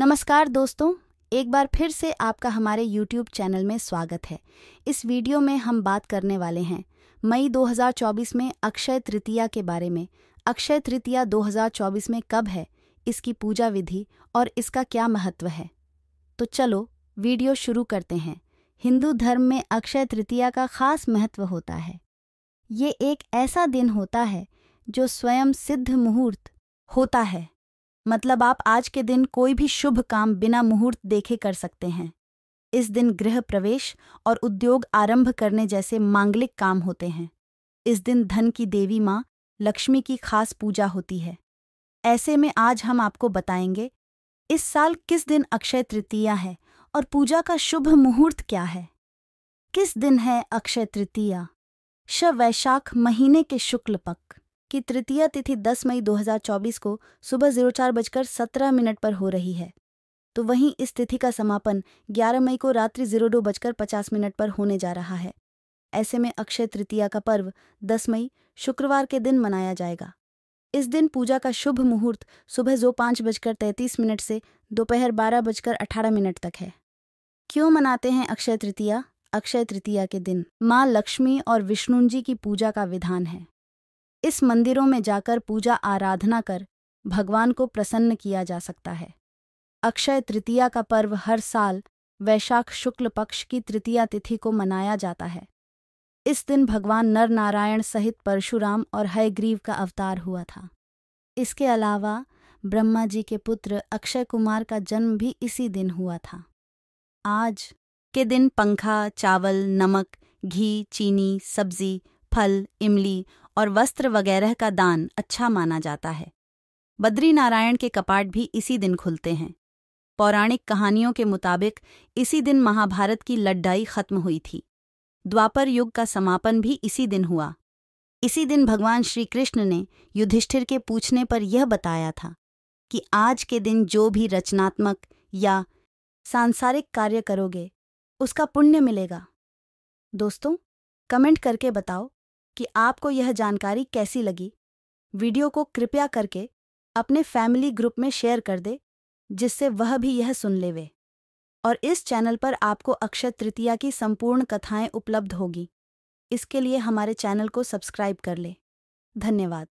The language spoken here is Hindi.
नमस्कार दोस्तों एक बार फिर से आपका हमारे YouTube चैनल में स्वागत है इस वीडियो में हम बात करने वाले हैं मई 2024 में अक्षय तृतीया के बारे में अक्षय तृतीया 2024 में कब है इसकी पूजा विधि और इसका क्या महत्व है तो चलो वीडियो शुरू करते हैं हिंदू धर्म में अक्षय तृतीया का खास महत्व होता है ये एक ऐसा दिन होता है जो स्वयं सिद्ध मुहूर्त होता है मतलब आप आज के दिन कोई भी शुभ काम बिना मुहूर्त देखे कर सकते हैं इस दिन गृह प्रवेश और उद्योग आरंभ करने जैसे मांगलिक काम होते हैं इस दिन धन की देवी माँ लक्ष्मी की खास पूजा होती है ऐसे में आज हम आपको बताएंगे इस साल किस दिन अक्षय तृतीया है और पूजा का शुभ मुहूर्त क्या है किस दिन है अक्षय तृतीया श वैशाख महीने के शुक्ल पक्ष कि तृतीय तिथि 10 मई 2024 को सुबह जीरो चार बजकर सत्रह मिनट पर हो रही है तो वहीं इस तिथि का समापन 11 मई को रात्रि जीरो दो बजकर पचास मिनट पर होने जा रहा है ऐसे में अक्षय तृतीया का पर्व 10 मई शुक्रवार के दिन मनाया जाएगा इस दिन पूजा का शुभ मुहूर्त सुबह जो पाँच बजकर तैंतीस मिनट से दोपहर बारह बजकर अठारह मिनट तक है क्यों मनाते हैं अक्षय तृतीया अक्षय तृतीया के दिन माँ लक्ष्मी और विष्णु जी की पूजा का विधान है इस मंदिरों में जाकर पूजा आराधना कर भगवान को प्रसन्न किया जा सकता है अक्षय तृतीया का पर्व हर साल वैशाख शुक्ल पक्ष की तृतीया तिथि को मनाया जाता है इस दिन भगवान नर नारायण सहित परशुराम और हयग्रीव का अवतार हुआ था इसके अलावा ब्रह्मा जी के पुत्र अक्षय कुमार का जन्म भी इसी दिन हुआ था आज के दिन पंखा चावल नमक घी चीनी सब्जी फल इमली और वस्त्र वगैरह का दान अच्छा माना जाता है बद्री नारायण के कपाट भी इसी दिन खुलते हैं पौराणिक कहानियों के मुताबिक इसी दिन महाभारत की लड्डाई खत्म हुई थी द्वापर युग का समापन भी इसी दिन हुआ इसी दिन भगवान श्रीकृष्ण ने युधिष्ठिर के पूछने पर यह बताया था कि आज के दिन जो भी रचनात्मक या सांसारिक कार्य करोगे उसका पुण्य मिलेगा दोस्तों कमेंट करके बताओ कि आपको यह जानकारी कैसी लगी वीडियो को कृपया करके अपने फैमिली ग्रुप में शेयर कर दे जिससे वह भी यह सुन लेवे और इस चैनल पर आपको अक्षय तृतीया की संपूर्ण कथाएं उपलब्ध होगी इसके लिए हमारे चैनल को सब्सक्राइब कर ले धन्यवाद